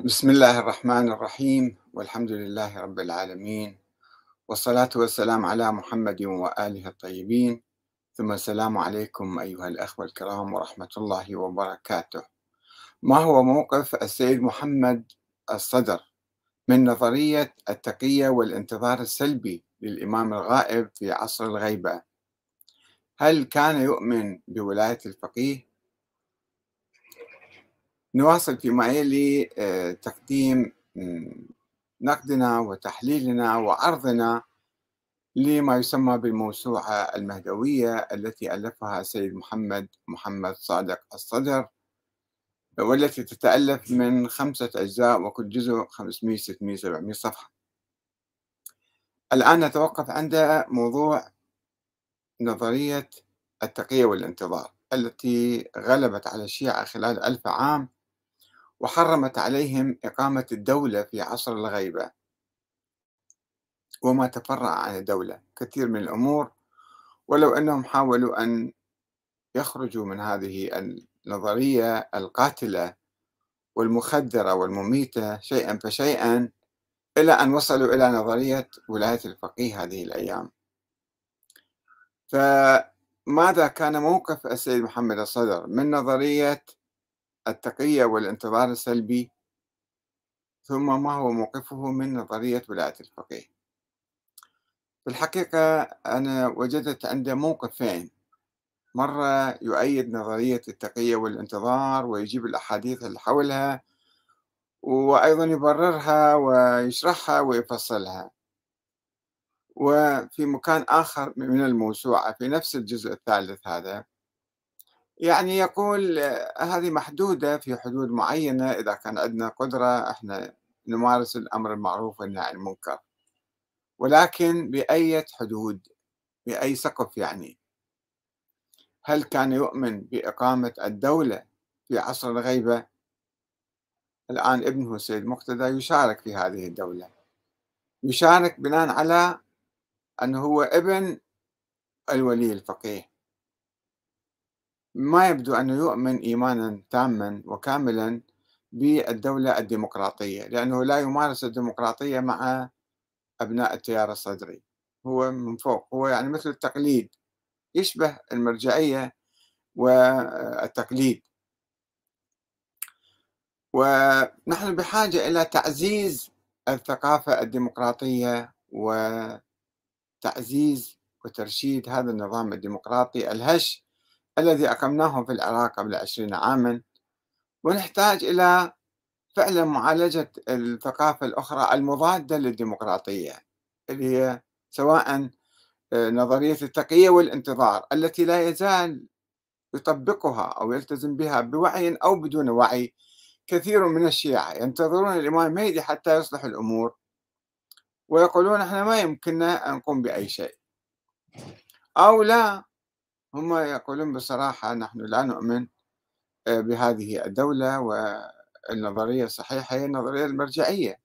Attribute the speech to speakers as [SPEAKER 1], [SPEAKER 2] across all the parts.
[SPEAKER 1] بسم الله الرحمن الرحيم والحمد لله رب العالمين والصلاة والسلام على محمد وآله الطيبين ثم السلام عليكم أيها الأخوة الكرام ورحمة الله وبركاته ما هو موقف السيد محمد الصدر من نظرية التقية والانتظار السلبي للإمام الغائب في عصر الغيبة هل كان يؤمن بولاية الفقيه نواصل فيما يلي آه، تقديم نقدنا وتحليلنا وعرضنا لما يسمى بالموسوعة المهدوية التي ألفها سيد محمد محمد صادق الصدر والتي تتألف من خمسة أجزاء وكل جزء 500 600 700 صفحة الآن نتوقف عند موضوع نظرية التقية والانتظار التي غلبت على الشيعة خلال ألف عام وحرمت عليهم إقامة الدولة في عصر الغيبة وما تفرع عن الدولة كثير من الأمور ولو أنهم حاولوا أن يخرجوا من هذه النظرية القاتلة والمخدرة والمميتة شيئا فشيئا إلى أن وصلوا إلى نظرية ولاية الفقيه هذه الأيام فماذا كان موقف السيد محمد الصدر من نظرية التقية والانتظار السلبي ثم ما هو موقفه من نظرية ولاية الفقيه في الحقيقة أنا وجدت عنده موقفين مرة يؤيد نظرية التقية والانتظار ويجيب الأحاديث اللي حولها وأيضا يبررها ويشرحها ويفصلها وفي مكان آخر من الموسوعة في نفس الجزء الثالث هذا يعني يقول هذه محدودة في حدود معينة إذا كان عندنا قدرة إحنا نمارس الأمر المعروف والنهي عن المنكر ولكن بأية حدود بأي سقف يعني هل كان يؤمن بإقامة الدولة في عصر الغيبة الآن ابنه سيد مقتدى يشارك في هذه الدولة يشارك بناء على أنه هو ابن الولي الفقيه ما يبدو أنه يؤمن إيمانا تاما وكاملا بالدولة الديمقراطية لأنه لا يمارس الديمقراطية مع أبناء التيار الصدري هو من فوق هو يعني مثل التقليد يشبه المرجعية والتقليد ونحن بحاجة إلى تعزيز الثقافة الديمقراطية وتعزيز وترشيد هذا النظام الديمقراطي الهش الذي أقمناه في العراق قبل عشرين عاما ونحتاج إلى فعلا معالجة الثقافة الأخرى المضادة للديمقراطية اللي هي سواء آه، نظرية التقية والانتظار التي لا يزال يطبقها أو يلتزم بها بوعي أو بدون وعي كثير من الشيعة ينتظرون الإمام المهدي حتى يصلح الأمور ويقولون احنا ما يمكننا أن نقوم بأي شيء أو لا هم يقولون بصراحة نحن لا نؤمن آه، بهذه الدولة والنظرية الصحيحة هي النظرية المرجعية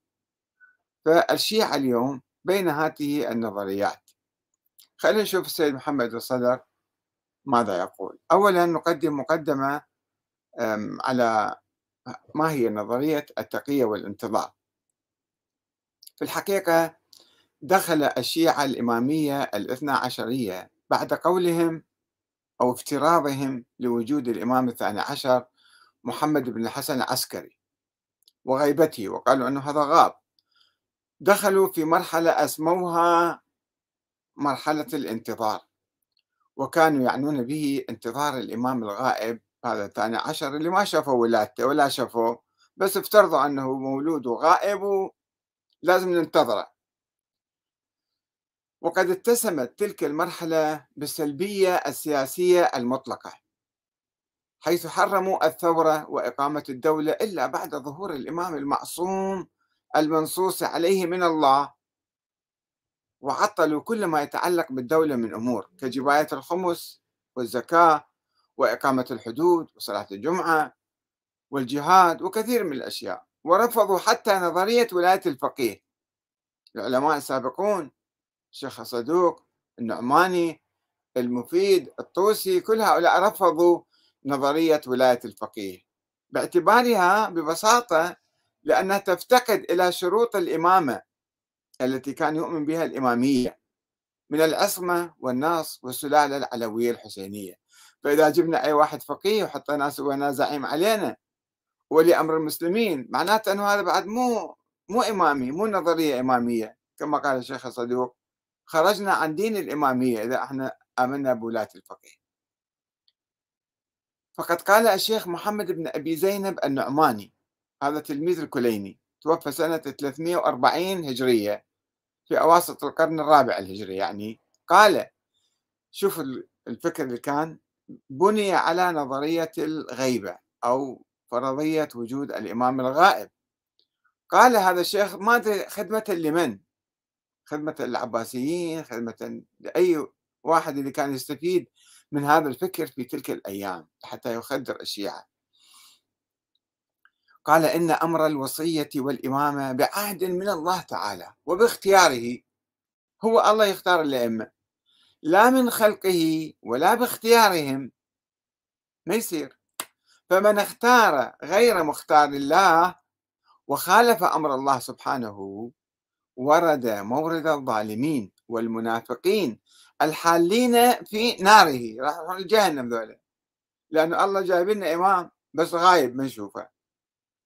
[SPEAKER 1] فالشيعة اليوم بين هاته النظريات خلينا نشوف السيد محمد الصدر ماذا يقول أولا نقدم مقدمة على ما هي نظرية التقية والانتظار في الحقيقة دخل الشيعة الإمامية الاثنى عشرية بعد قولهم أو افتراضهم لوجود الإمام الثاني عشر محمد بن الحسن العسكري وغيبته وقالوا أنه هذا غاب دخلوا في مرحلة أسموها مرحلة الانتظار وكانوا يعنون به انتظار الإمام الغائب هذا الثاني عشر اللي ما شافوا ولادته ولا شافوه بس افترضوا أنه مولود وغائب ولازم ننتظره وقد اتسمت تلك المرحلة بالسلبية السياسية المطلقة حيث حرموا الثورة وإقامة الدولة إلا بعد ظهور الإمام المعصوم المنصوص عليه من الله وعطلوا كل ما يتعلق بالدولة من أمور كجباية الخمس والزكاة وإقامة الحدود وصلاة الجمعة والجهاد وكثير من الأشياء ورفضوا حتى نظرية ولاية الفقيه العلماء السابقون الشيخ صدوق النعماني المفيد الطوسي كل هؤلاء رفضوا نظرية ولاية الفقيه باعتبارها ببساطة لأنها تفتقد إلى شروط الإمامة التي كان يؤمن بها الإمامية من العصمة والناس والسلالة العلوية الحسينية فإذا جبنا أي واحد فقيه وحطيناه سويناه زعيم علينا ولي أمر المسلمين معناته أنه هذا بعد مو مو إمامي مو نظرية إمامية كما قال الشيخ الصدوق خرجنا عن دين الإمامية إذا احنا آمنا بولاة الفقيه فقد قال الشيخ محمد بن أبي زينب النعماني هذا تلميذ الكليني توفى سنة 340 هجرية في أواسط القرن الرابع الهجري يعني قال شوف الفكر اللي كان بني على نظرية الغيبة أو فرضية وجود الإمام الغائب قال هذا الشيخ ما أدري خدمة لمن خدمة العباسيين خدمة لأي واحد اللي كان يستفيد من هذا الفكر في تلك الأيام حتى يخدر الشيعة قال إن أمر الوصية والإمامة بعهد من الله تعالى وباختياره هو الله يختار الأئمة لا من خلقه ولا باختيارهم ما يصير فمن اختار غير مختار الله وخالف أمر الله سبحانه ورد مورد الظالمين والمنافقين الحالين في ناره راح يروحون جهنم ذولا لأنه الله جايب لنا إمام بس غايب ما نشوفه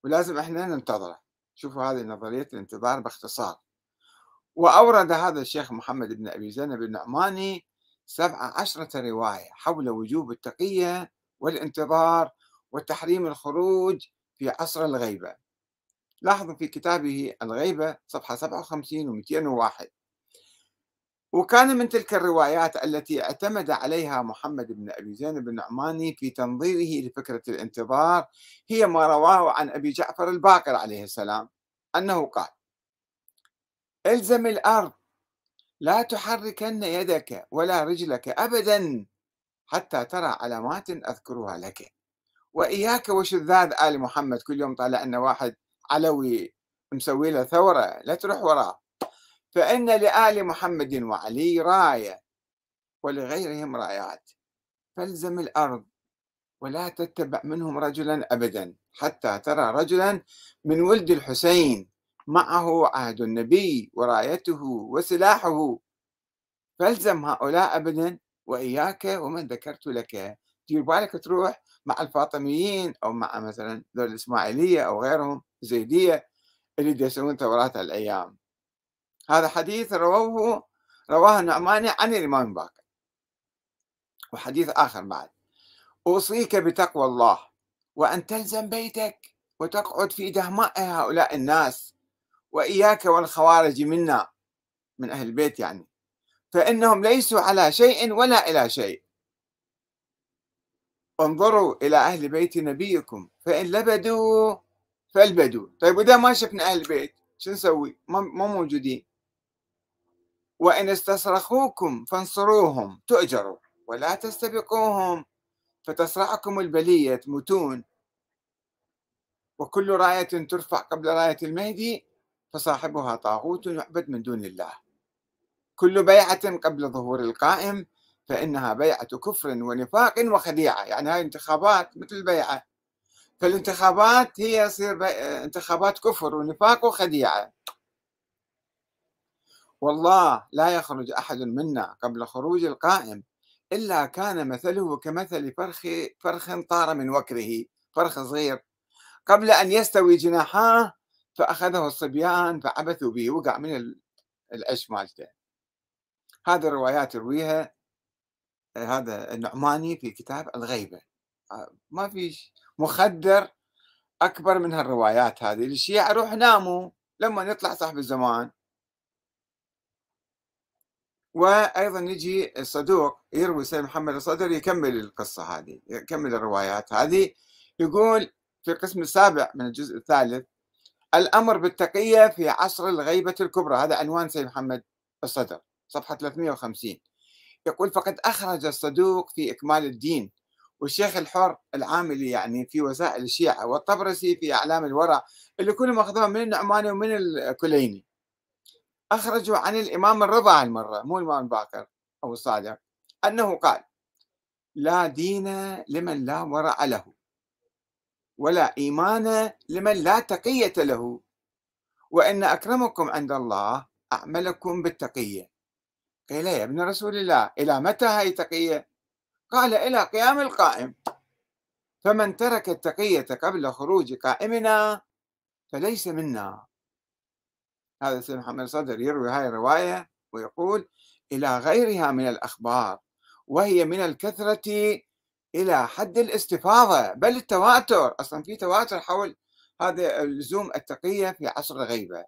[SPEAKER 1] ولازم احنا ننتظره شوفوا هذه نظرية الانتظار باختصار وأورد هذا الشيخ محمد بن أبي زينب النعماني سبع عشرة رواية حول وجوب التقية والانتظار وتحريم الخروج في عصر الغيبة لاحظوا في كتابه الغيبة صفحة 57 و 201 وكان من تلك الروايات التي اعتمد عليها محمد بن أبي زينب النعماني في تنظيره لفكرة الانتظار هي ما رواه عن أبي جعفر الباقر عليه السلام أنه قال الزم الأرض لا تحركن يدك ولا رجلك أبدا حتى ترى علامات أذكرها لك وإياك وشذاذ آل محمد كل يوم طالع لنا واحد علوي مسوي له ثورة لا تروح وراه فإن لآل محمد وعلي راية ولغيرهم رايات فالزم الأرض ولا تتبع منهم رجلا أبدا حتى ترى رجلا من ولد الحسين معه عهد النبي ورايته وسلاحه فالزم هؤلاء أبدا وإياك ومن ذكرت لك دير بالك تروح مع الفاطميين أو مع مثلا ذول الإسماعيلية أو غيرهم الزيدية اللي يسوون توراة الأيام هذا حديث رواه رواه النعماني عن الإمام باكر وحديث آخر بعد أوصيك بتقوى الله وأن تلزم بيتك وتقعد في دهماء هؤلاء الناس وإياك والخوارج منا من أهل البيت يعني فإنهم ليسوا على شيء ولا إلى شيء انظروا إلى أهل بيت نبيكم فإن لبدوا فالبدوا طيب وإذا ما شفنا أهل البيت شو نسوي ما موجودين وإن استصرخوكم فانصروهم تؤجروا ولا تستبقوهم فتصرعكم البلية تموتون وكل راية ترفع قبل راية المهدي فصاحبها طاغوت يعبد من دون الله كل بيعة قبل ظهور القائم فإنها بيعة كفر ونفاق وخديعة يعني هاي انتخابات مثل البيعة فالانتخابات هي تصير انتخابات كفر ونفاق وخديعة والله لا يخرج أحد منا قبل خروج القائم إلا كان مثله كمثل فرخ, فرخ طار من وكره فرخ صغير قبل أن يستوي جناحاه فأخذه الصبيان فعبثوا به وقع من العش مالته هذه الروايات يرويها هذا النعماني في كتاب الغيبة آه، ما فيش مخدر اكبر من هالروايات هذه الشيعة روح ناموا لما يطلع صاحب الزمان وايضا يجي الصدوق يروي سيد محمد الصدر يكمل القصه هذه يكمل الروايات هذه يقول في القسم السابع من الجزء الثالث الامر بالتقيه في عصر الغيبه الكبرى هذا عنوان سيد محمد الصدر صفحه 350 يقول فقد اخرج الصدوق في اكمال الدين والشيخ الحر العاملي يعني في وسائل الشيعة والطبرسي في أعلام الورع اللي كلهم أخذوها من النعماني ومن الكليني أخرجوا عن الإمام الرضا هالمرة مو الإمام الباقر أو الصادق أنه قال لا دين لمن لا ورع له ولا إيمان لمن لا تقية له وإن أكرمكم عند الله أعملكم بالتقية قيل يا ابن رسول الله إلى متى هاي تقية قال إلى قيام القائم فمن ترك التقية قبل خروج قائمنا فليس منا هذا سيد محمد صدر يروي هذه الرواية ويقول إلى غيرها من الأخبار وهي من الكثرة إلى حد الاستفاضة بل التواتر أصلا في تواتر حول هذا لزوم التقية في عصر الغيبة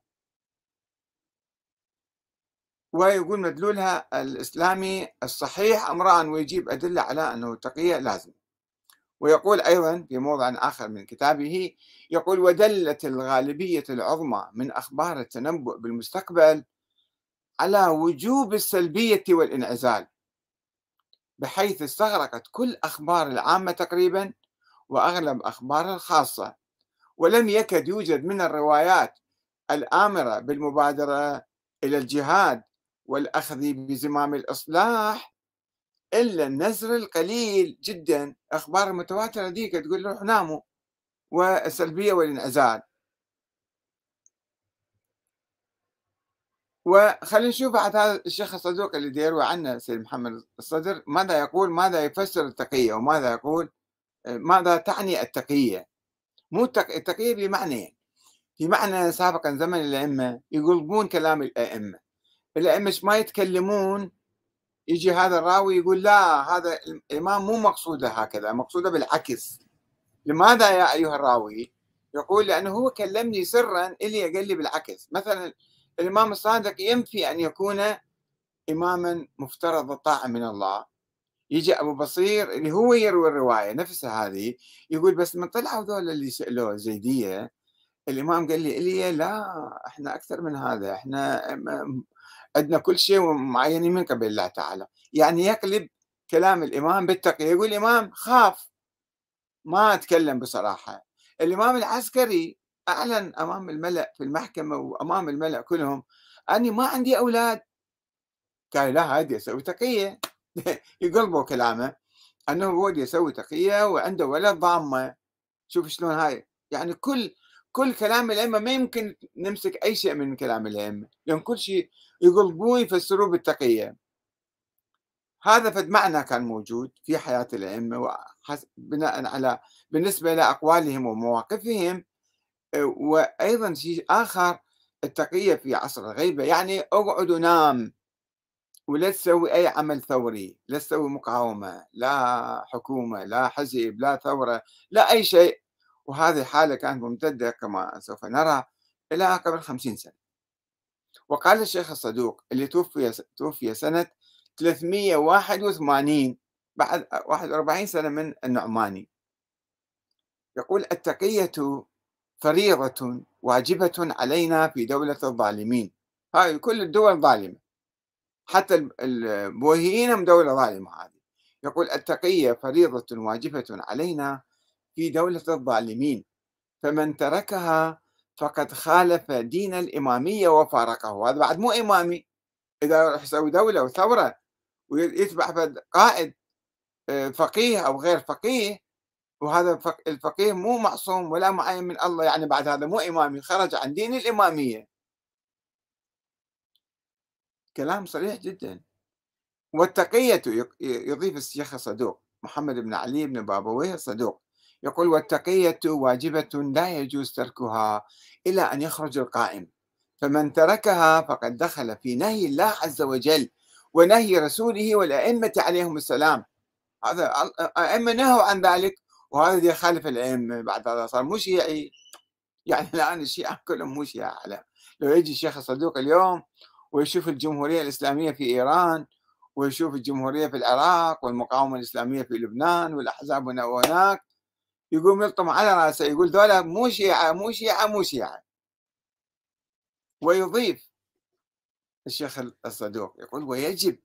[SPEAKER 1] ويقول مدلولها الإسلامي الصحيح أمرا ويجيب أدلة على أنه التقية لازم ويقول أيضا في موضع آخر من كتابه يقول ودلت الغالبية العظمى من أخبار التنبؤ بالمستقبل على وجوب السلبية والانعزال بحيث استغرقت كل أخبار العامة تقريبا وأغلب أخبار الخاصة ولم يكد يوجد من الروايات الآمرة بالمبادرة إلى الجهاد والأخذ بزمام الإصلاح إلا النزر القليل جدا أخبار متواترة ذيك تقول روح ناموا والسلبية والانعزال وخلينا نشوف بعد هذا الشيخ الصدوق اللي يروي عنه سيد محمد الصدر ماذا يقول ماذا يفسر التقية وماذا يقول ماذا تعني التقية مو التقية بمعنى يعني إيه؟ معنى سابقا زمن الأئمة يقلبون كلام الأئمة الائمه ما يتكلمون يجي هذا الراوي يقول لا هذا الامام مو مقصوده هكذا مقصوده بالعكس لماذا يا ايها الراوي يقول لانه هو كلمني سرا الي قال لي بالعكس مثلا الامام الصادق ينفي ان يكون اماما مفترض الطاعه من الله يجي ابو بصير اللي هو يروي الروايه نفسها هذه يقول بس من طلعوا ذول اللي سالوه الزيديه الامام قال لي الي لا احنا اكثر من هذا احنا عندنا كل شيء معينين من قبل الله تعالى يعني يقلب كلام الإمام بالتقية يقول الإمام خاف ما أتكلم بصراحة الإمام العسكري أعلن أمام الملأ في المحكمة وأمام الملأ كلهم أني ما عندي أولاد قال لا هذا يسوي تقية يقلبوا كلامه أنه هو يسوي تقية وعنده ولد ضامة شوف شلون هاي يعني كل كل كلام الأئمة ما يمكن نمسك أي شيء من كلام الأئمة لأن كل شيء يقلبوه يفسروه بالتقية هذا فد معنى كان موجود في حياة الأئمة بناء على بالنسبة لأقوالهم ومواقفهم وأيضا شيء آخر التقية في عصر الغيبة يعني اقعد ونام ولا تسوي أي عمل ثوري لا تسوي مقاومة لا حكومة لا حزب لا ثورة لا أي شيء وهذه الحالة كانت ممتدة كما سوف نرى إلى قبل خمسين سنة وقال الشيخ الصدوق اللي توفي توفي سنة 381 بعد 41 سنة من النعماني يقول التقية فريضة واجبة علينا في دولة الظالمين هاي كل الدول ظالمة حتى البوهيين هم دولة ظالمة هذه يقول التقية فريضة واجبة علينا في دولة الظالمين فمن تركها فقد خالف دين الإمامية وفارقه هذا بعد مو إمامي إذا راح يسوي دولة وثورة ويتبع قائد آه، فقيه أو غير فقيه وهذا الفقيه مو معصوم ولا معين من الله يعني بعد هذا مو إمامي خرج عن دين الإمامية كلام صريح جدا والتقية يضيف الشيخ الصدوق محمد بن علي بن بابويه الصدوق يقول والتقية واجبة لا يجوز تركها إلى أن يخرج القائم فمن تركها فقد دخل في نهي الله عز وجل ونهي رسوله والأئمة عليهم السلام هذا الأئمة نهوا عن ذلك وهذا يخالف الأئمة بعد هذا صار مو شيعي يعني الآن الشيعة كلهم مو شيعة لو يجي الشيخ الصدوق اليوم ويشوف الجمهورية الإسلامية في إيران ويشوف الجمهورية في العراق والمقاومة الإسلامية في لبنان والأحزاب هنا وهناك يقوم يلطم على راسه يقول ذولا مو شيعة مو شيعة مو شيعة ويضيف الشيخ الصدوق يقول ويجب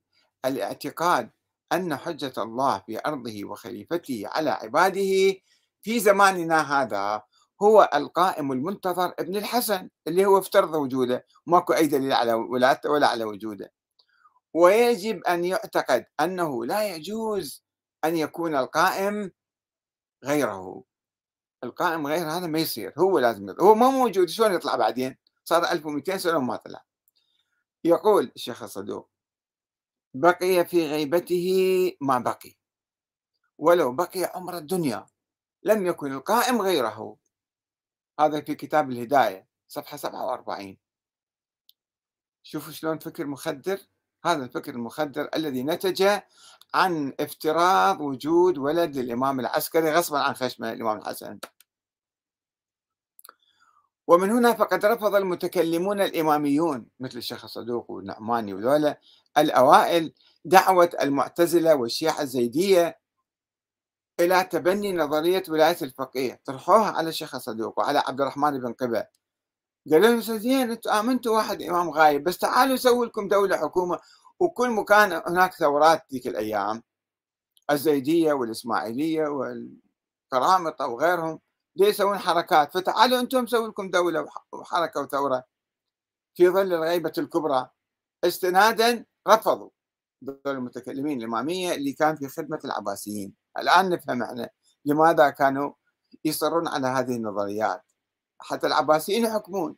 [SPEAKER 1] الاعتقاد أن حجة الله في أرضه وخليفته على عباده في زماننا هذا هو القائم المنتظر ابن الحسن اللي هو افترض وجوده ماكو أي دليل على ولاته ولا على وجوده ويجب أن يعتقد أنه لا يجوز أن يكون القائم غيره القائم غير هذا ما يصير هو لازم يطلع. هو ما موجود شلون يطلع بعدين صار 1200 سنة وما طلع يقول الشيخ الصدوق بقي في غيبته ما بقي ولو بقي عمر الدنيا لم يكن القائم غيره هذا في كتاب الهداية صفحة 47 شوفوا شلون فكر مخدر هذا الفكر المخدر الذي نتج عن افتراض وجود ولد للإمام العسكري غصبا عن خشمه الإمام الحسن ومن هنا فقد رفض المتكلمون الإماميون مثل الشيخ الصدوق والنعماني وذولا الأوائل دعوة المعتزلة والشيعة الزيدية إلى تبني نظرية ولاية الفقيه طرحوها على الشيخ الصدوق وعلى عبد الرحمن بن قبة قالوا لهم زين انتم امنتوا آه، واحد امام غايب بس تعالوا سووا لكم دوله حكومه وكل مكان هناك ثورات ذيك الايام الزيديه والاسماعيليه والقرامطه وغيرهم دي يسوون حركات فتعالوا انتم سووا لكم دوله وحركه وثوره في ظل الغيبه الكبرى استنادا رفضوا دول المتكلمين الاماميه اللي كان في خدمه العباسيين الان نفهم احنا لماذا كانوا يصرون على هذه النظريات حتى العباسيين يحكمون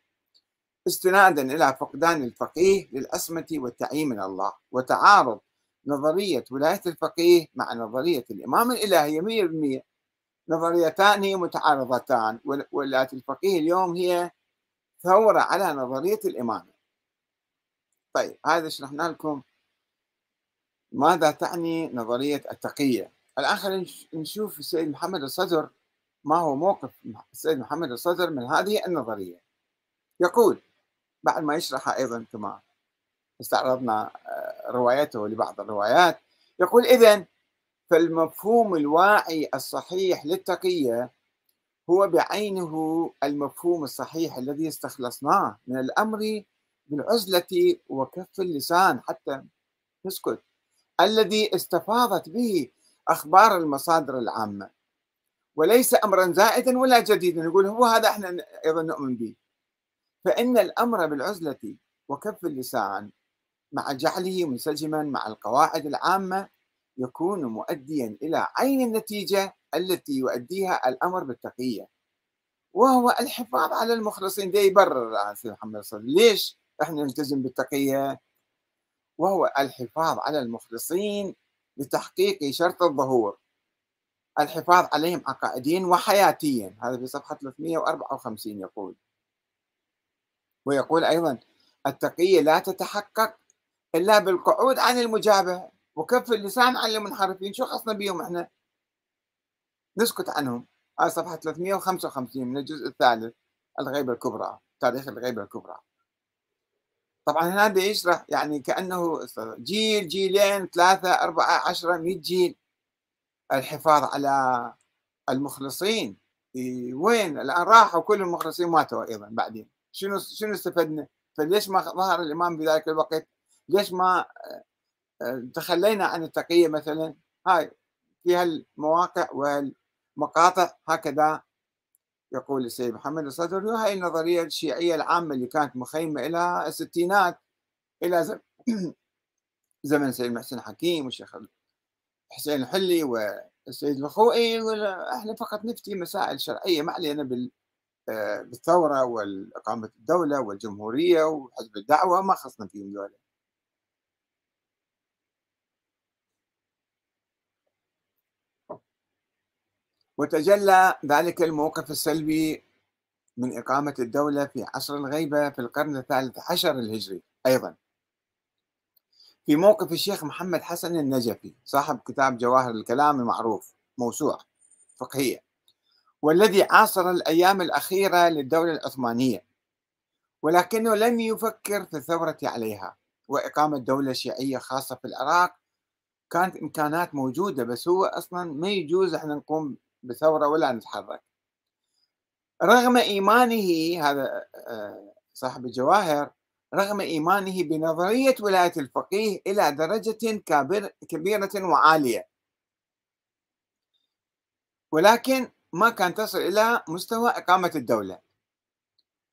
[SPEAKER 1] استنادا إلى فقدان الفقيه للأسمة والتعيين من الله وتعارض نظرية ولاية الفقيه مع نظرية الإمام الإلهي 100% نظريتان متعارضتان ولاية الفقيه اليوم هي ثورة على نظرية الإمامة طيب هذا شرحنا لكم ماذا تعني نظرية التقية الاخر نشوف السيد محمد الصدر ما هو موقف السيد محمد الصدر من هذه النظرية يقول بعد ما يشرحها أيضا كما استعرضنا آه، روايته لبعض الروايات يقول إذا فالمفهوم الواعي الصحيح للتقية هو بعينه المفهوم الصحيح الذي استخلصناه من الأمر بالعزلة وكف اللسان حتى نسكت الذي استفاضت به أخبار المصادر العامة وليس امرا زائدا ولا جديدا يقول هو هذا احنا ايضا نؤمن به فان الامر بالعزله وكف اللسان مع جعله منسجما مع القواعد العامه يكون مؤديا الى عين النتيجه التي يؤديها الامر بالتقيه وهو الحفاظ على المخلصين ده يبرر سيدنا محمد صلى الله عليه وسلم ليش احنا نلتزم بالتقيه وهو الحفاظ على المخلصين لتحقيق شرط الظهور الحفاظ عليهم عقائديا وحياتيا هذا في صفحة 354 يقول ويقول أيضا التقية لا تتحقق إلا بالقعود عن المجابهة وكف اللسان عن المنحرفين شو خصنا بيهم احنا نسكت عنهم هذا صفحة 355 من الجزء الثالث الغيبة الكبرى تاريخ الغيبة الكبرى طبعا هنا بيشرح يشرح يعني كأنه جيل جيلين ثلاثة أربعة عشرة مئة جيل الحفاظ على المخلصين وين الان راحوا كل المخلصين ماتوا ايضا بعدين شنو شنو استفدنا؟ فليش طيب ما ظهر الامام بذلك الوقت؟ ليش ما آه، آه، تخلينا عن التقيه مثلا؟ هاي في هالمواقع والمقاطع هكذا يقول السيد محمد الصدر وهي النظريه الشيعيه العامه اللي كانت مخيمه الى الستينات الى زمن السيد محسن حكيم والشيخ حسين الحلي والسيد الخوئي احنا فقط نفتي مسائل شرعيه ما علينا آه، بالثوره واقامه الدوله والجمهوريه وحزب الدعوه ما خصنا فيهم دولة وتجلى ذلك الموقف السلبي من إقامة الدولة في عصر الغيبة في القرن الثالث عشر الهجري أيضا في موقف الشيخ محمد حسن النجفي صاحب كتاب جواهر الكلام المعروف موسوعة فقهية والذي عاصر الأيام الأخيرة للدولة العثمانية ولكنه لم يفكر في الثورة عليها وإقامة دولة شيعية خاصة في العراق كانت إمكانات موجودة بس هو أصلا ما يجوز احنا نقوم بثورة ولا نتحرك رغم إيمانه هذا آه، صاحب الجواهر رغم إيمانه بنظرية ولاية الفقيه إلى درجة كبيرة وعالية ولكن ما كان تصل إلى مستوى إقامة الدولة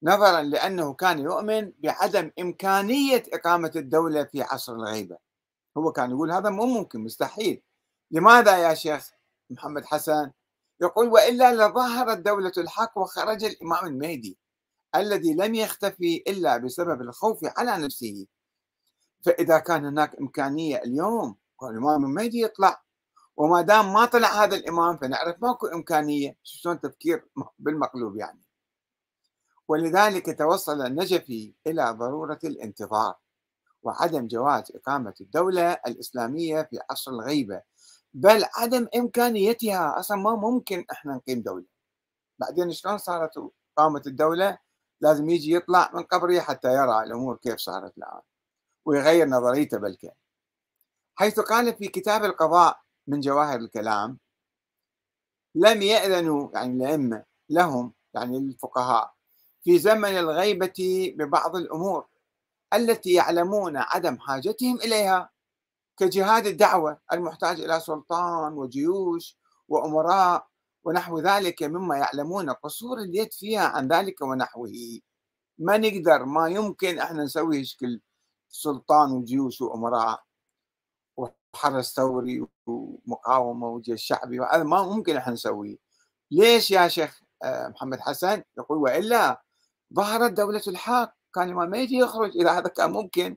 [SPEAKER 1] نظرا لأنه كان يؤمن بعدم إمكانية إقامة الدولة في عصر الغيبة هو كان يقول هذا مو ممكن مستحيل لماذا يا شيخ محمد حسن يقول وإلا لظهرت دولة الحق وخرج الإمام المهدي الذي لم يختفي إلا بسبب الخوف على نفسه فإذا كان هناك إمكانية اليوم الإمام ما يجي يطلع وما دام ما طلع هذا الإمام فنعرف ماكو إمكانية شلون تفكير بالمقلوب يعني ولذلك توصل النجفي إلى ضرورة الانتظار وعدم جواز إقامة الدولة الإسلامية في عصر الغيبة بل عدم إمكانيتها أصلا ما ممكن إحنا نقيم دولة بعدين شلون صارت قامت الدولة لازم يجي يطلع من قبره حتى يرى الأمور كيف صارت الآن ويغير نظريته بلكي حيث قال في كتاب القضاء من جواهر الكلام لم يأذنوا يعني الأئمة لهم يعني الفقهاء في زمن الغيبة ببعض الأمور التي يعلمون عدم حاجتهم إليها كجهاد الدعوة المحتاج إلى سلطان وجيوش وأمراء ونحو ذلك مما يعلمون قصور اليد فيها عن ذلك ونحوه ما نقدر ما يمكن احنا نسوي شكل سلطان وجيوش وامراء وحرس ثوري ومقاومه وجيش شعبي وهذا ما ممكن احنا نسويه ليش يا شيخ آه، محمد حسن يقول والا ظهرت دولة الحق كان الإمام مهدي يخرج إذا هذا كان ممكن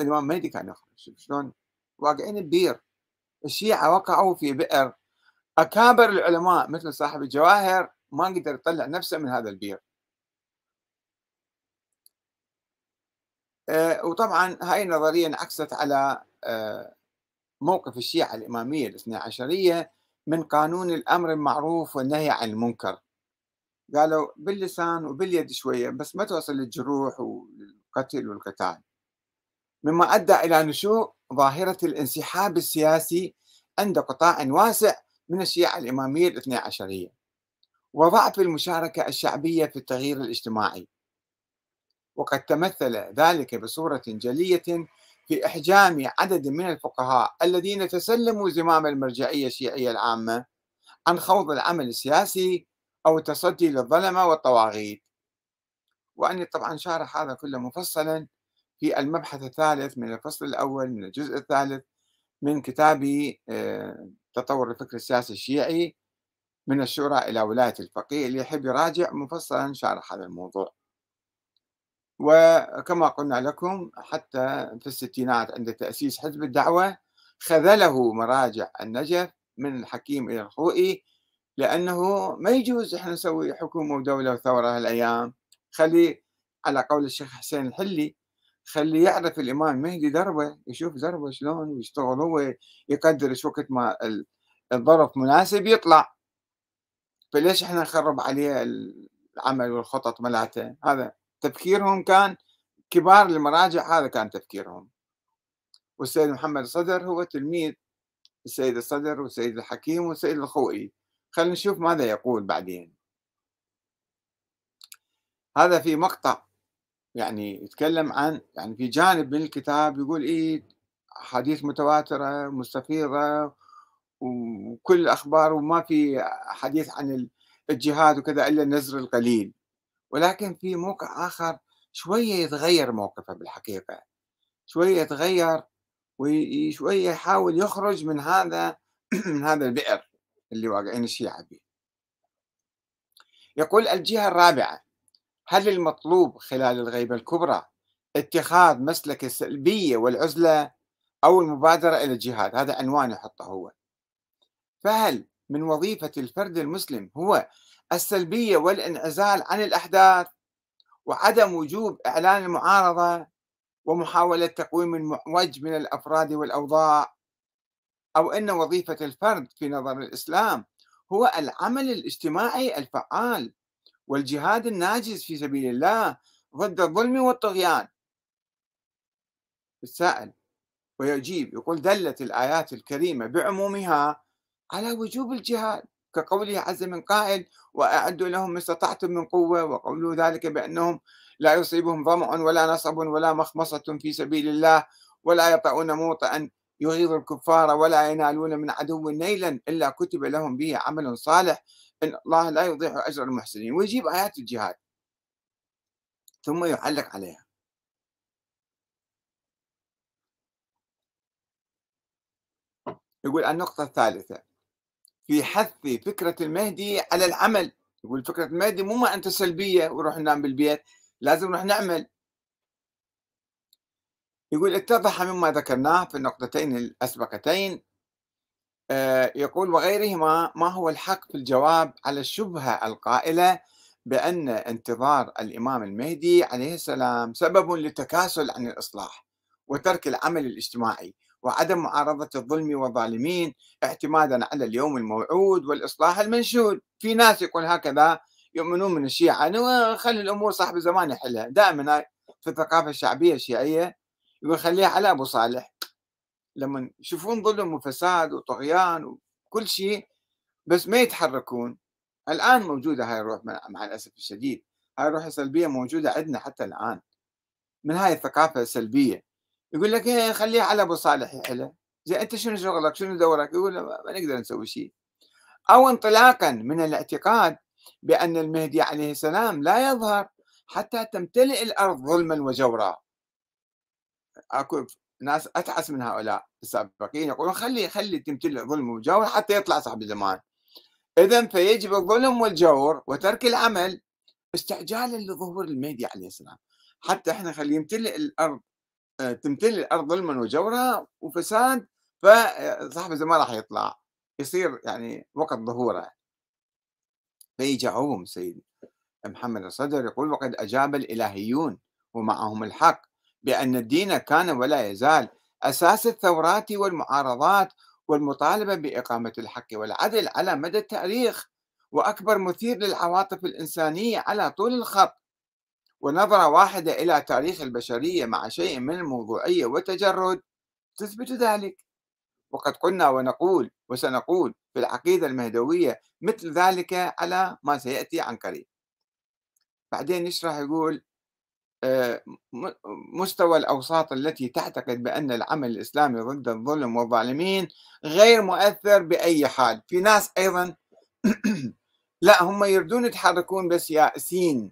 [SPEAKER 1] الإمام مهدي كان يخرج شلون واقعين بير الشيعة وقعوا في بئر اكابر العلماء مثل صاحب الجواهر ما قدر يطلع نفسه من هذا البير أه وطبعا هاي النظريه انعكست على أه موقف الشيعه الاماميه الاثني عشريه من قانون الامر المعروف والنهي عن المنكر قالوا باللسان وباليد شويه بس ما توصل للجروح والقتل والقتال مما ادى الى نشوء ظاهره الانسحاب السياسي عند قطاع واسع من الشيعة الإمامية الاثني عشرية وضعف المشاركة الشعبية في التغيير الاجتماعي وقد تمثل ذلك بصورة جلية في إحجام عدد من الفقهاء الذين تسلموا زمام المرجعية الشيعية العامة عن خوض العمل السياسي أو التصدي للظلمة والطواغيت وأني طبعا شارح هذا كله مفصلا في المبحث الثالث من الفصل الأول من الجزء الثالث من كتابي آه، تطور الفكر السياسي الشيعي من الشورى إلى ولاية الفقيه اللي يحب يراجع مفصلا شارح هذا الموضوع وكما قلنا لكم حتى في الستينات عند تأسيس حزب الدعوة خذله مراجع النجف من الحكيم إلى الخوئي لأنه ما يجوز إحنا نسوي حكومة ودولة وثورة هالأيام خلي على قول الشيخ حسين الحلي خلي يعرف الامام مهدي دربه يشوف دربه شلون ويشتغل هو يقدر ايش وقت ما الظرف مناسب يطلع فليش احنا نخرب عليه العمل والخطط ملاته هذا تفكيرهم كان كبار المراجع هذا كان تفكيرهم والسيد محمد الصدر هو تلميذ السيد الصدر والسيد الحكيم والسيد الخوئي خلينا نشوف ماذا يقول بعدين هذا في مقطع يعني يتكلم عن يعني في جانب من الكتاب يقول إيه حديث متواترة مستفيضة وكل الأخبار وما في حديث عن الجهاد وكذا إلا النزر القليل ولكن في موقع آخر شوية يتغير موقفه بالحقيقة شوية يتغير وشوية يحاول يخرج من هذا من هذا البئر اللي واقعين الشيعة فيه يقول الجهة الرابعة هل المطلوب خلال الغيبة الكبرى اتخاذ مسلك السلبية والعزلة أو المبادرة إلى الجهاد هذا عنوان يحطه هو فهل من وظيفة الفرد المسلم هو السلبية والانعزال عن الأحداث وعدم وجوب إعلان المعارضة ومحاولة تقويم المعوج من الأفراد والأوضاع أو أن وظيفة الفرد في نظر الإسلام هو العمل الاجتماعي الفعال والجهاد الناجز في سبيل الله ضد الظلم والطغيان السائل ويجيب يقول دلت الآيات الكريمة بعمومها على وجوب الجهاد كقوله عز من قائل وأعدوا لهم ما استطعتم من قوة وقولوا ذلك بأنهم لا يصيبهم ظمأ ولا نصب ولا مخمصة في سبيل الله ولا يطعون موطئا يغيظ الكفار ولا ينالون من عدو نيلا إلا كتب لهم به عمل صالح ان الله لا يضيع اجر المحسنين ويجيب ايات الجهاد ثم يعلق عليها يقول النقطة الثالثة في حث فكرة المهدي على العمل يقول فكرة المهدي مو ما أنت سلبية وروح ننام بالبيت لازم نروح نعمل يقول اتضح مما ذكرناه في النقطتين الأسبقتين آه، يقول وغيرهما ما هو الحق في الجواب على الشبهة القائلة بأن انتظار الإمام المهدي عليه السلام سبب للتكاسل عن الإصلاح وترك العمل الاجتماعي وعدم معارضة الظلم والظالمين اعتمادا على اليوم الموعود والإصلاح المنشود في ناس يقول هكذا يؤمنون من الشيعة خلي الأمور صاحب الزمان يحلها دائما في الثقافة الشعبية الشيعية يقول خليها على أبو صالح لما يشوفون ظلم وفساد وطغيان وكل شيء بس ما يتحركون الان موجوده هاي الروح مع الاسف الشديد هاي الروح السلبيه موجوده عندنا حتى الان من هاي الثقافه السلبيه يقول لك إيه خليها على ابو صالح يحله زين انت شنو شغلك شنو دورك يقول ما نقدر نسوي شيء او انطلاقا من الاعتقاد بان المهدي عليه السلام لا يظهر حتى تمتلئ الارض ظلما وجورا اكو ناس اتعس من هؤلاء السابقين يقولون خلي خلي تمتلئ ظلم وجور حتى يطلع صاحب الزمان اذا فيجب الظلم والجور وترك العمل استعجالا لظهور المهدي عليه السلام حتى احنا خلي يمتلئ الارض آه، تمتلئ الارض ظلما وجورا وفساد فصاحب آه، الزمان راح يطلع يصير يعني وقت ظهوره فيجاوبهم السيد محمد الصدر يقول وقد اجاب الالهيون ومعهم الحق بأن الدين كان ولا يزال أساس الثورات والمعارضات والمطالبة بإقامة الحق والعدل على مدى التاريخ وأكبر مثير للعواطف الإنسانية على طول الخط ونظرة واحدة إلى تاريخ البشرية مع شيء من الموضوعية والتجرد تثبت ذلك وقد قلنا ونقول وسنقول في العقيدة المهدوية مثل ذلك على ما سيأتي عن قريب بعدين يشرح يقول آه، مستوى الأوساط التي تعتقد بأن العمل الإسلامي ضد الظلم والظالمين غير مؤثر بأي حال في ناس أيضا لا هم يردون يتحركون بس يائسين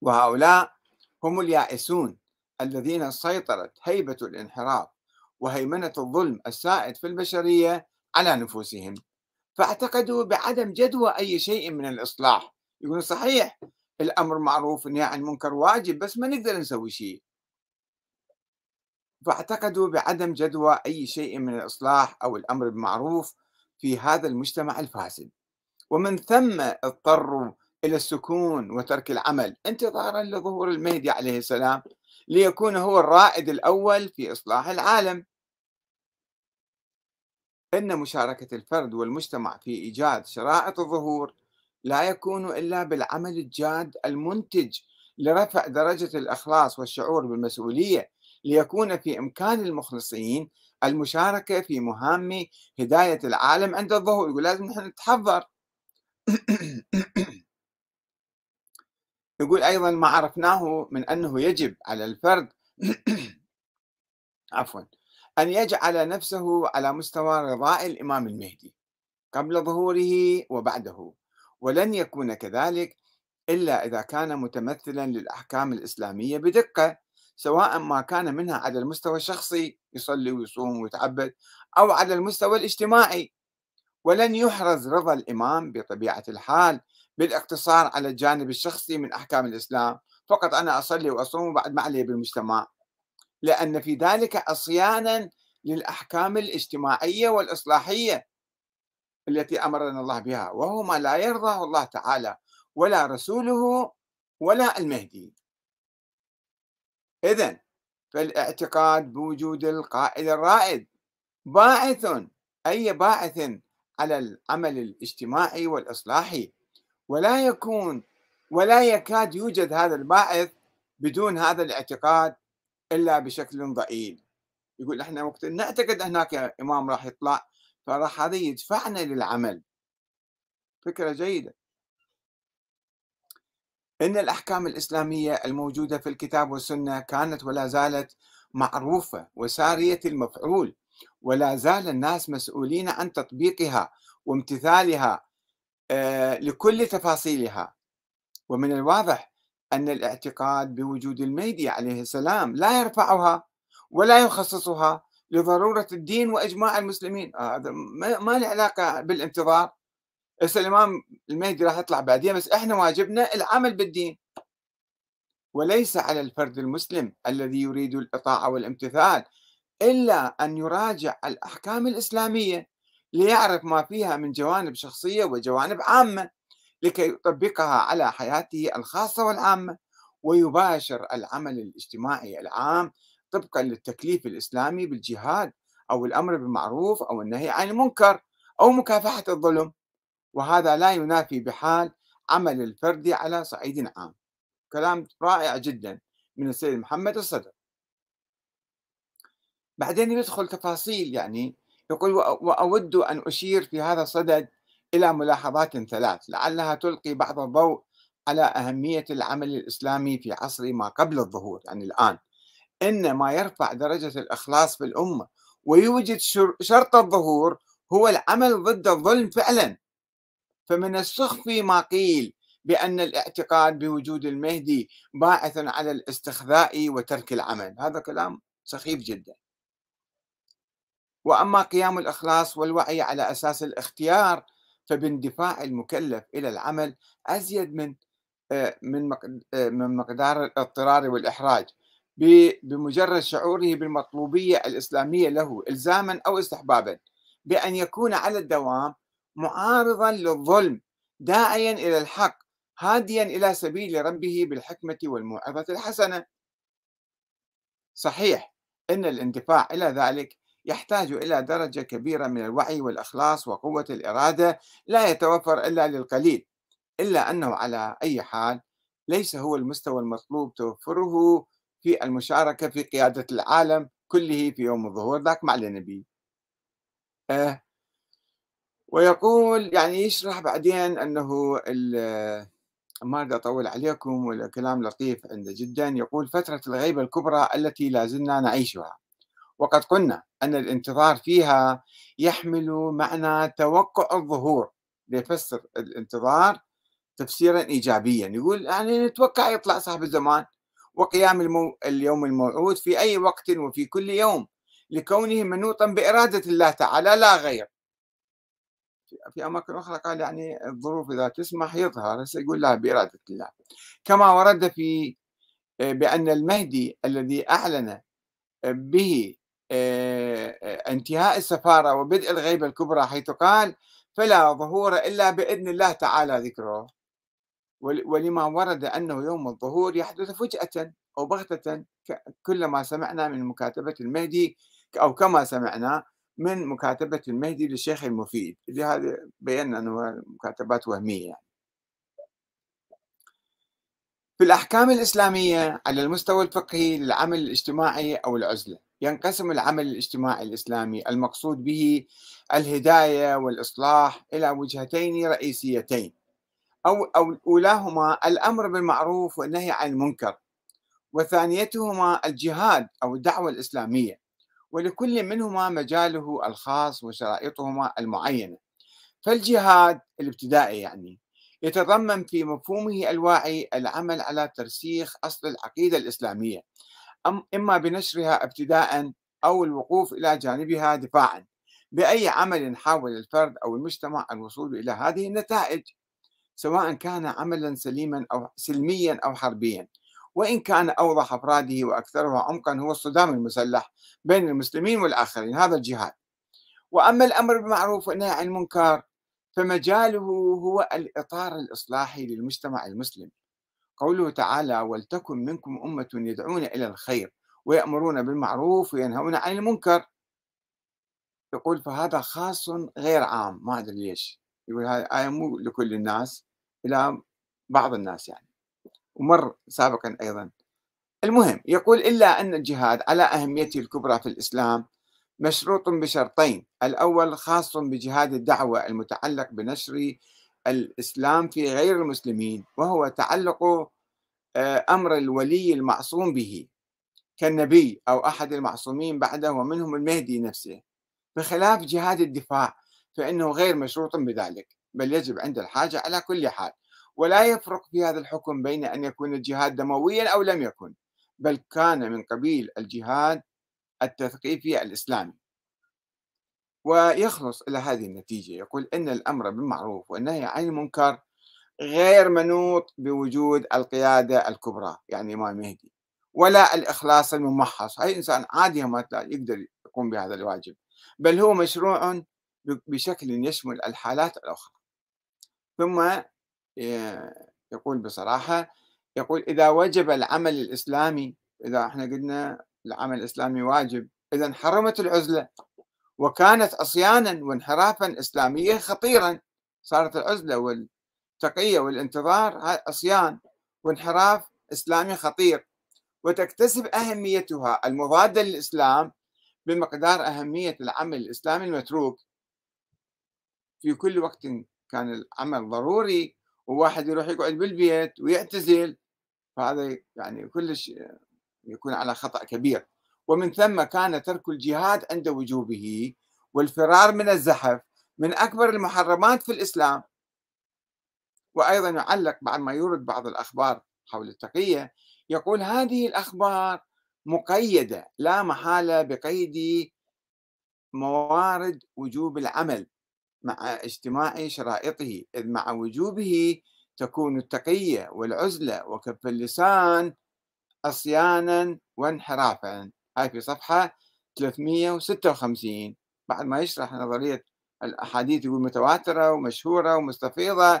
[SPEAKER 1] وهؤلاء هم اليائسون الذين سيطرت هيبة الانحراف وهيمنة الظلم السائد في البشرية على نفوسهم فاعتقدوا بعدم جدوى أي شيء من الإصلاح يقول صحيح الامر معروف والنهي يعني عن المنكر واجب بس ما نقدر نسوي شيء فاعتقدوا بعدم جدوى اي شيء من الاصلاح او الامر بالمعروف في هذا المجتمع الفاسد ومن ثم اضطروا الى السكون وترك العمل انتظارا لظهور المهدي عليه السلام ليكون هو الرائد الاول في اصلاح العالم ان مشاركه الفرد والمجتمع في ايجاد شرائط الظهور لا يكون إلا بالعمل الجاد المنتج لرفع درجة الإخلاص والشعور بالمسؤولية ليكون في إمكان المخلصين المشاركة في مهام هداية العالم عند الظهور يقول لازم نحن نتحضر يقول أيضا ما عرفناه من أنه يجب على الفرد عفوا أن يجعل نفسه على مستوى رضاء الإمام المهدي قبل ظهوره وبعده ولن يكون كذلك إلا إذا كان متمثلا للأحكام الإسلامية بدقة سواء ما كان منها على المستوى الشخصي يصلي ويصوم ويتعبد أو على المستوى الاجتماعي ولن يحرز رضا الإمام بطبيعة الحال بالاقتصار على الجانب الشخصي من أحكام الإسلام فقط أنا أصلي وأصوم وبعد ما علي بالمجتمع لأن في ذلك عصيانا للأحكام الاجتماعية والإصلاحية التي امرنا الله بها وهو ما لا يرضاه الله تعالى ولا رسوله ولا المهدي اذا فالاعتقاد بوجود القائد الرائد باعث اي باعث على العمل الاجتماعي والاصلاحي ولا يكون ولا يكاد يوجد هذا الباعث بدون هذا الاعتقاد الا بشكل ضئيل يقول احنا وقت نعتقد هناك امام راح يطلع فراح هذا يدفعنا للعمل فكرة جيدة إن الأحكام الإسلامية الموجودة في الكتاب والسنة كانت ولا زالت معروفة وسارية المفعول ولا زال الناس مسؤولين عن تطبيقها وامتثالها آه، لكل تفاصيلها ومن الواضح أن الاعتقاد بوجود الميدي عليه السلام لا يرفعها ولا يخصصها لضرورة الدين وإجماع المسلمين آه، هذا ما له علاقة بالانتظار هسه الإمام المهدي راح يطلع بعدين بس إحنا واجبنا العمل بالدين وليس على الفرد المسلم الذي يريد الإطاعة والامتثال إلا أن يراجع الأحكام الإسلامية ليعرف ما فيها من جوانب شخصية وجوانب عامة لكي يطبقها على حياته الخاصة والعامة ويباشر العمل الاجتماعي العام طبقا للتكليف الاسلامي بالجهاد او الامر بالمعروف او النهي عن المنكر او مكافحه الظلم وهذا لا ينافي بحال عمل الفرد على صعيد عام كلام رائع جدا من السيد محمد الصدر بعدين يدخل تفاصيل يعني يقول وأود أن أشير في هذا الصدد إلى ملاحظات ثلاث لعلها تلقي بعض الضوء على أهمية العمل الإسلامي في عصر ما قبل الظهور يعني الآن ان ما يرفع درجه الاخلاص في الامه ويوجد شرط الظهور هو العمل ضد الظلم فعلا فمن السخف ما قيل بأن الاعتقاد بوجود المهدي باعث على الاستخذاء وترك العمل هذا كلام سخيف جدا وأما قيام الإخلاص والوعي على أساس الاختيار فباندفاع المكلف إلى العمل أزيد من آه، من آه، من مقدار الاضطرار والإحراج بمجرد شعوره بالمطلوبية الإسلامية له إلزاما أو استحبابا بأن يكون على الدوام معارضا للظلم داعيا إلى الحق هاديا إلى سبيل ربه بالحكمة والموعظة الحسنة صحيح أن الاندفاع إلى ذلك يحتاج إلى درجة كبيرة من الوعي والإخلاص وقوة الإرادة لا يتوفر إلا للقليل إلا أنه على أي حال ليس هو المستوى المطلوب توفره في المشاركة في قيادة العالم كله في يوم الظهور ذاك مع النبي آه ويقول يعني يشرح بعدين أنه ما أريد أطول عليكم والكلام لطيف عنده جدا يقول فترة الغيبة الكبرى التي لازلنا نعيشها وقد قلنا أن الانتظار فيها يحمل معنى توقع الظهور ليفسر الانتظار تفسيرا إيجابيا يقول يعني نتوقع يطلع صاحب الزمان وقيام المو... اليوم الموعود في أي وقت وفي كل يوم لكونه منوطا بإرادة الله تعالى لا غير في أماكن أخرى قال يعني الظروف إذا تسمح يظهر سيقول يقول لا بإرادة الله كما ورد في آه، بأن المهدي الذي أعلن آه، به آه، انتهاء السفارة وبدء الغيبة الكبرى حيث قال فلا ظهور إلا بإذن الله تعالى ذكره ولما ورد أنه يوم الظهور يحدث فجأة أو بغتة كلما سمعنا من مكاتبة المهدي أو كما سمعنا من مكاتبة المهدي للشيخ المفيد لهذا بينا أنه مكاتبات وهمية يعني. في الأحكام الإسلامية على المستوى الفقهي للعمل الاجتماعي أو العزلة ينقسم العمل الاجتماعي الإسلامي المقصود به الهداية والإصلاح إلى وجهتين رئيسيتين أو, أو أولاهما الأمر بالمعروف والنهي عن المنكر وثانيتهما الجهاد أو الدعوة الإسلامية ولكل منهما مجاله الخاص وشرائطهما المعينة فالجهاد الابتدائي يعني يتضمن في مفهومه الواعي العمل على ترسيخ أصل العقيدة الإسلامية إما بنشرها ابتداء أو الوقوف إلى جانبها دفاعا بأي عمل حاول الفرد أو المجتمع الوصول إلى هذه النتائج سواء كان عملا سليما أو سلميا أو حربيا وإن كان أوضح أفراده وأكثرها عمقا هو الصدام المسلح بين المسلمين والآخرين هذا الجهاد وأما الأمر بالمعروف والنهي عن المنكر فمجاله هو الإطار الإصلاحي للمجتمع المسلم قوله تعالى ولتكن منكم أمة يدعون إلى الخير ويأمرون بالمعروف وينهون عن المنكر يقول فهذا خاص غير عام ما أدري ليش يقول هذه آية مو لكل الناس إلى بعض الناس يعني ومر سابقا أيضا المهم يقول إلا أن الجهاد على أهميته الكبرى في الإسلام مشروط بشرطين الأول خاص بجهاد الدعوة المتعلق بنشر الإسلام في غير المسلمين وهو تعلق آه، أمر الولي المعصوم به كالنبي أو أحد المعصومين بعده ومنهم المهدي نفسه بخلاف جهاد الدفاع فإنه غير مشروط بذلك بل يجب عند الحاجة على كل حال ولا يفرق في هذا الحكم بين أن يكون الجهاد دمويا أو لم يكن بل كان من قبيل الجهاد التثقيفي الإسلامي ويخلص إلى هذه النتيجة يقول إن الأمر بالمعروف والنهي عن المنكر غير منوط بوجود القيادة الكبرى يعني إمام مهدي ولا الإخلاص الممحص أي إنسان عادي ما يقدر يقوم بهذا الواجب بل هو مشروع بشكل يشمل الحالات الأخرى ثم يقول بصراحة يقول إذا وجب العمل الإسلامي إذا احنا قلنا العمل الإسلامي واجب إذا حرمت العزلة وكانت عصيانا وانحرافا إسلاميا خطيرا صارت العزلة والتقية والانتظار عصيان وانحراف إسلامي خطير وتكتسب أهميتها المضادة للإسلام بمقدار أهمية العمل الإسلامي المتروك في كل وقت كان العمل ضروري وواحد يروح يقعد بالبيت ويعتزل فهذا يعني كلش يكون على خطأ كبير ومن ثم كان ترك الجهاد عند وجوبه والفرار من الزحف من أكبر المحرمات في الإسلام وأيضا يعلق بعد ما يورد بعض الأخبار حول التقية يقول هذه الأخبار مقيدة لا محالة بقيد موارد وجوب العمل مع اجتماع شرائطه إذ مع وجوبه تكون التقية والعزلة وكف اللسان عصيانا وانحرافا هاي في صفحة 356 بعد ما يشرح نظرية الأحاديث يقول متواترة ومشهورة ومستفيضة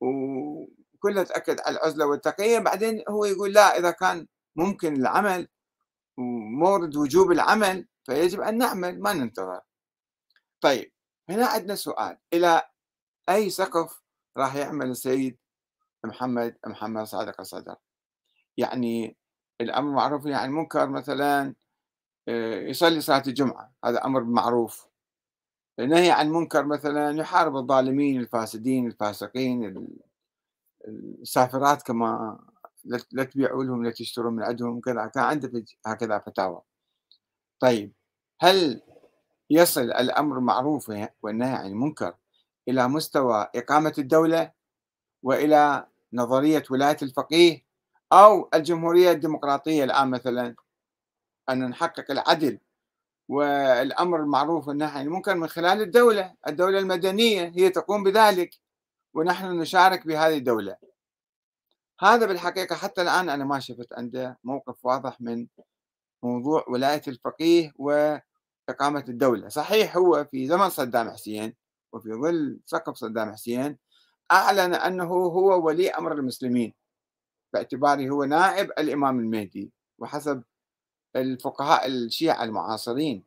[SPEAKER 1] وكلها تأكد على العزلة والتقية بعدين هو يقول لا إذا كان ممكن العمل ومورد وجوب العمل فيجب أن نعمل ما ننتظر طيب هنا عندنا سؤال إلى أي سقف راح يعمل السيد محمد محمد صادق الصدر يعني الأمر معروف يعني المنكر مثلا آه، يصلي صلاة الجمعة هذا أمر معروف النهي عن منكر مثلا يحارب الظالمين الفاسدين الفاسقين السافرات كما لا تبيعوا لهم لا تشتروا من عندهم كذا كان عنده هكذا فتاوى طيب هل يصل الأمر معروف والنهي عن المنكر إلى مستوى إقامة الدولة وإلى نظرية ولاية الفقيه أو الجمهورية الديمقراطية الآن مثلا أن نحقق العدل والأمر المعروف والنهي عن المنكر من خلال الدولة الدولة المدنية هي تقوم بذلك ونحن نشارك بهذه الدولة هذا بالحقيقة حتى الآن أنا ما شفت عنده موقف واضح من موضوع ولاية الفقيه و إقامة الدولة صحيح هو في زمن صدام حسين وفي ظل سقف صدام حسين أعلن أنه هو ولي أمر المسلمين باعتباره هو نائب الإمام المهدي وحسب الفقهاء الشيعة المعاصرين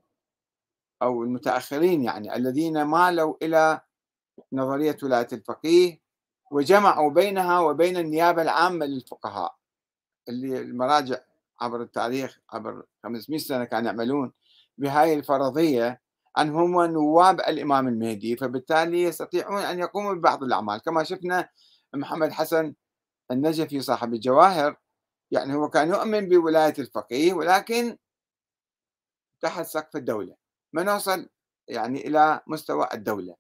[SPEAKER 1] أو المتأخرين يعني الذين مالوا إلى نظرية ولاية الفقيه وجمعوا بينها وبين النيابة العامة للفقهاء اللي المراجع عبر التاريخ عبر 500 سنة كانوا يعملون بهاي الفرضية أن هم نواب الإمام المهدي فبالتالي يستطيعون أن يقوموا ببعض الأعمال كما شفنا محمد حسن النجفي صاحب الجواهر يعني هو كان يؤمن بولاية الفقيه ولكن تحت سقف الدولة ما نوصل يعني إلى مستوى الدولة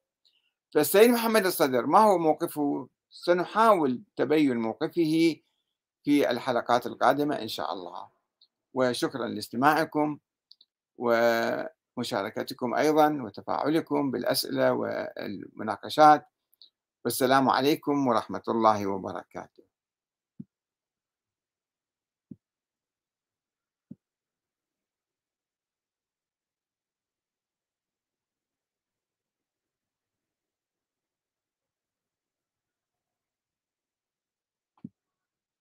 [SPEAKER 1] فالسيد محمد الصدر ما هو موقفه سنحاول تبين موقفه في الحلقات القادمة إن شاء الله وشكرا لاستماعكم ومشاركتكم أيضا وتفاعلكم بالأسئلة والمناقشات والسلام عليكم ورحمة الله وبركاته